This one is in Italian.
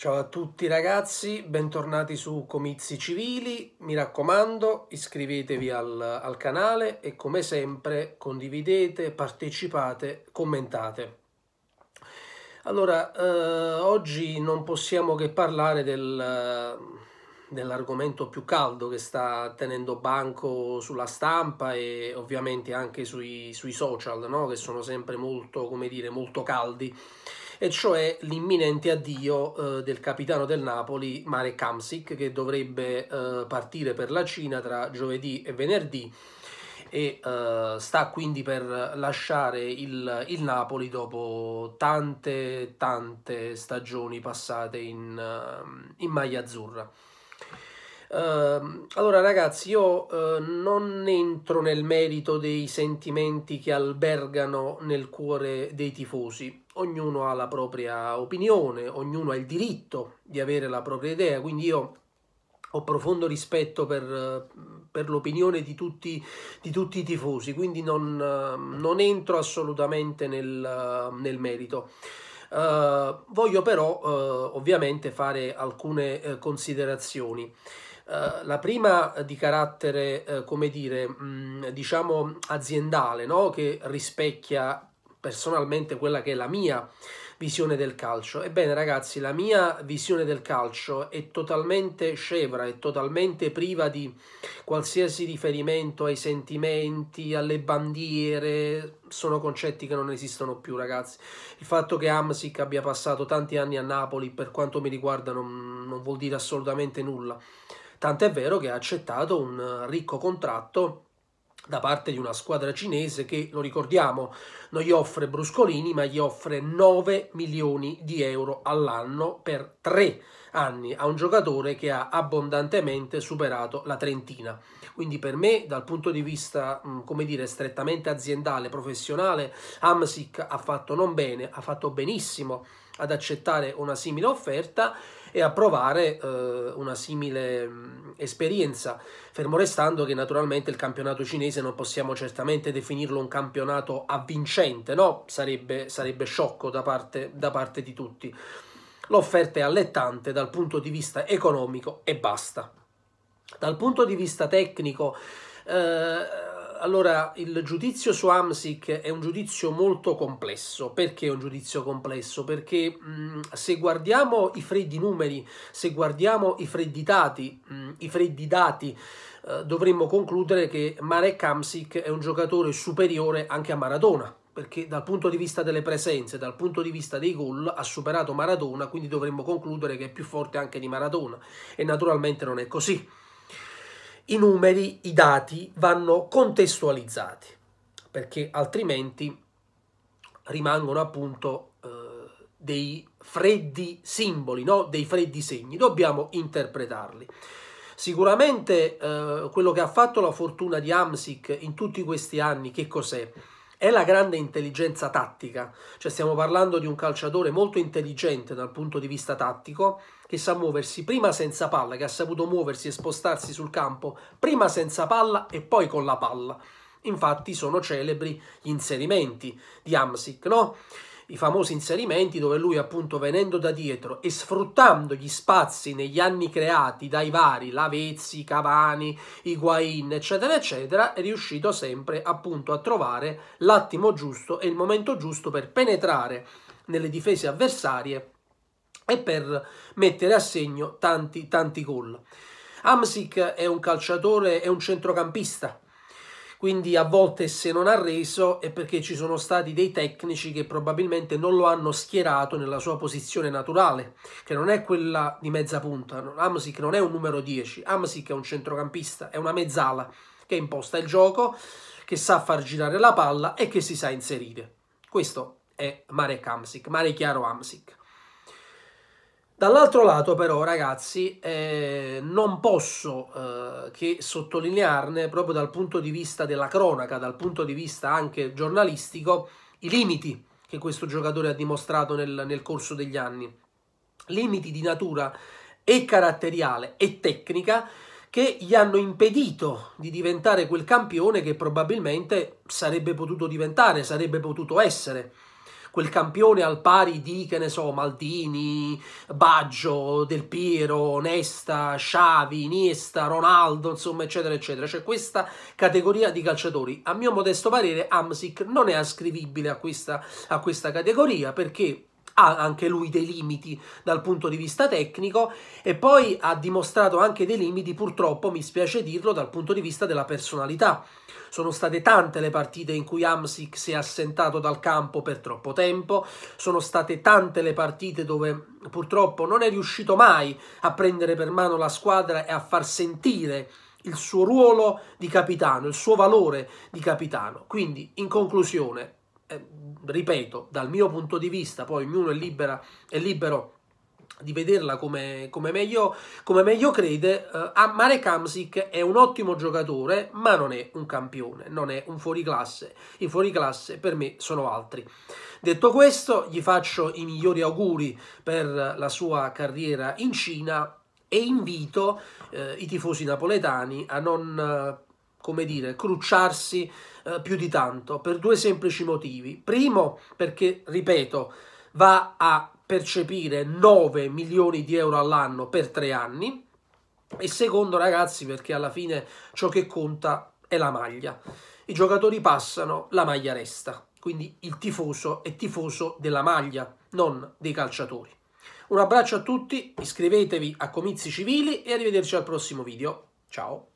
Ciao a tutti ragazzi, bentornati su Comizi Civili, mi raccomando iscrivetevi al, al, canale e come sempre condividete, partecipate, commentate. Allora, eh, oggi non possiamo che parlare del, dell'argomento più caldo che sta tenendo banco sulla stampa e ovviamente anche sui, sui social, no? che sono sempre molto, come dire, molto caldi e cioè l'imminente addio eh, del capitano del Napoli, Mare Kamsik, che dovrebbe eh, partire per la Cina tra giovedì e venerdì e eh, sta quindi per lasciare il, il, Napoli dopo tante tante stagioni passate in, ehm, in maglia azzurra. Ehm, allora ragazzi, io uh, non entro nel merito dei sentimenti che albergano nel cuore dei tifosi. Ognuno ha la propria opinione, ognuno ha il diritto di avere la propria idea, quindi io ho profondo rispetto per, per l'opinione di, di tutti, i tifosi, quindi non, non entro assolutamente nel, nel merito. Eh, voglio però eh, ovviamente fare alcune eh, considerazioni. Eh, la prima eh, di carattere, eh, come dire, mm, diciamo aziendale, no? che rispecchia personalmente quella che è la mia visione del calcio. Ebbene ragazzi, la mia visione del calcio è totalmente scevra, è totalmente priva di qualsiasi riferimento ai sentimenti, alle bandiere, sono concetti che non esistono più ragazzi. Il fatto che Amsic abbia passato tanti anni a Napoli, per quanto mi riguarda, non, non vuol dire assolutamente nulla Tant'è vero che ha accettato un eh, ricco contratto da parte di una squadra cinese che, lo ricordiamo, non gli offre bruscolini ma gli offre 9 milioni di euro all'anno per tre anni a un giocatore che ha abbondantemente superato la trentina. Quindi per me, dal punto di vista, mm, come dire, strettamente aziendale, professionale, Amsic ha fatto non bene, ha fatto benissimo ad accettare una simile offerta e a provare eh, una simile mh, esperienza, fermo restando che naturalmente il campionato cinese non possiamo certamente definirlo un campionato avvincente, no? sarebbe, sarebbe sciocco da parte, da parte di tutti. L'offerta è allettante dal punto di vista economico e basta. Dal punto di vista tecnico, eh, allora il giudizio su Amsic è un giudizio molto complesso. Perché è un giudizio complesso? Perché mh, mm, se guardiamo i freddi numeri, se guardiamo i freddi dati, mh, mm, i freddi dati eh, dovremmo concludere che Marek Amsic è un giocatore superiore anche a Maradona perché dal punto di vista delle presenze, dal punto di vista dei gol, ha superato Maradona, quindi dovremmo concludere che è più forte anche di Maradona e naturalmente non è così i numeri, i dati vanno contestualizzati, perché altrimenti rimangono appunto eh, dei freddi simboli, no? dei freddi segni, dobbiamo interpretarli. Sicuramente eh, quello che ha fatto la fortuna di Amsic in tutti questi anni, che cos'è? è la grande intelligenza tattica, cioè stiamo parlando di un calciatore molto intelligente dal punto di vista tattico, che sa muoversi prima senza palla, che ha saputo muoversi e spostarsi sul campo prima senza palla e poi con la palla. Infatti sono celebri gli inserimenti di Amsic, no? i famosi inserimenti dove lui appunto venendo da dietro e sfruttando gli spazi negli anni creati dai vari Lavezzi, Cavani, Higuain eccetera eccetera è riuscito sempre appunto a trovare l'attimo giusto e il momento giusto per penetrare nelle difese avversarie e per mettere a segno tanti tanti gol. Amsic è un calciatore, è un centrocampista quindi a volte se non ha reso è perché ci sono stati dei tecnici che probabilmente non lo hanno schierato nella sua posizione naturale, che non è quella di mezza punta. Amsic non è un numero 10, Amsic è un centrocampista, è una mezzala che imposta il gioco, che sa far girare la palla e che si sa inserire. Questo è Marek Amsic, Mare Chiaro Amsic. Dall'altro lato però ragazzi eh, non posso eh, che sottolinearne proprio dal punto di vista della cronaca, dal punto di vista anche giornalistico, i limiti che questo giocatore ha dimostrato nel, nel corso degli anni. Limiti di natura e caratteriale e tecnica che gli hanno impedito di diventare quel campione che probabilmente sarebbe potuto diventare, sarebbe potuto essere quel campione al pari di, che ne so, Maldini, Baggio, Del Piero, Nesta, Sciavi, Iniesta, Ronaldo, insomma, eccetera, eccetera. Cioè questa categoria di calciatori, a mio modesto parere, Amsic non è ascrivibile a questa, a questa categoria perché ha anche lui dei limiti dal punto di vista tecnico e poi ha dimostrato anche dei limiti, purtroppo mi spiace dirlo, dal punto di vista della personalità. Sono state tante le partite in cui Amsic si è assentato dal campo per troppo tempo, sono state tante le partite dove purtroppo non è riuscito mai a prendere per mano la squadra e a far sentire il suo ruolo di capitano, il suo valore di capitano. Quindi, in conclusione, Ehm, ripeto, dal mio punto di vista, poi ognuno è, libera, è libero di vederla come, come, meglio, come meglio, crede, eh, ah, Marek Hamsik è un ottimo giocatore, ma non è un campione, non è un fuoriclasse. I fuoriclasse per me sono altri. Detto questo, gli faccio i migliori auguri per la sua carriera in Cina e invito eh, i tifosi napoletani a non eh, come dire, crucciarsi eh, più di tanto per due semplici motivi. Primo, perché, ripeto, va a percepire 9 milioni di euro all'anno per tre anni e secondo, ragazzi, perché alla fine ciò che conta è la maglia. I giocatori passano, la maglia resta. Quindi il tifoso è tifoso della maglia, non dei calciatori. Un abbraccio a tutti, iscrivetevi a Comizi Civili e arrivederci al prossimo video. Ciao!